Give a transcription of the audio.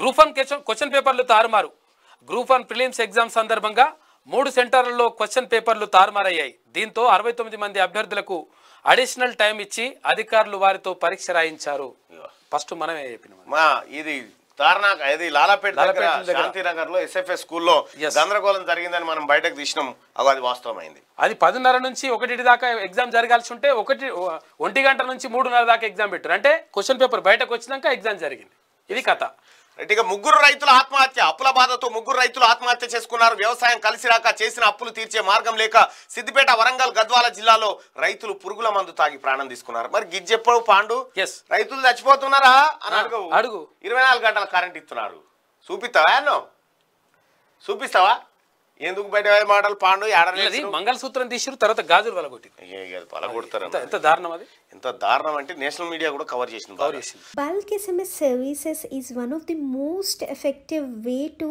group one question question పేపర్లు తారుమారు group one prelims exam సందర్భంగా మూడు సెంటర్లలో క్వశ్చన్ పేపర్లు తారుమారయ్యాయి దీంతో అరవై తొమ్మిది మంది అభ్యర్థులకు అడిషనల్ టైం ఇచ్చి అధికారులు వారితో పరీక్ష రాయించారు ఫస్ట్ మనమే చెప్పిన ఇది ఇది లాలాపేట శాంతినగర్ లో ఎస్ఎఫ్ఎస్ స్కూల్లో గందరగోళం జరిగిందని మనం బయటకు తీసినాం అది వాస్తవమైంది అది పదిన్నర నుంచి ఒకటి దాకా ఎగ్జామ్ జరగాల్సి ఉంటే ఒకటి ఒంటి గంట నుంచి మూడున్నర దాకా ఎగ్జామ్ పెట్టారు అంటే క్వశ్చన్ పేపర్ బయటకు వచ్చినాక ఎగ్జామ్ జరిగింది ఇది కథ ఇక ముగ్గురు రైతుల ఆత్మహత్య అప్పుల బాధతో ముగ్గురు రైతులు ఆత్మహత్య చేసుకున్నారు వ్యవసాయం కలిసి రాక చేసిన అప్పులు తీర్చే మార్గం లేక సిద్దిపేట వరంగల్ గద్వాల జిల్లాలో రైతులు పురుగుల మందు తాగి ప్రాణం తీసుకున్నారు మరి గిజ్జెప్పవు పాండు రైతులు చచ్చిపోతున్నారా అని అడుగు అడుగు ఇరవై గంటల కరెంట్ ఇస్తున్నారు చూపిస్తావా చూపిస్తావా ఎందుకు బయట మాటలు పాండు ఏడలేదు మంగళసూత్రం తీసిరు తర్వాత గాజులు పలగొట్టింది పలగొడతారు ఎంత దారుణం అది ఎంత దారుణం అంటే నేషనల్ మీడియా కూడా కవర్ చేసింది కవర్ చేసింది bulk SMS services is one of the most effective way to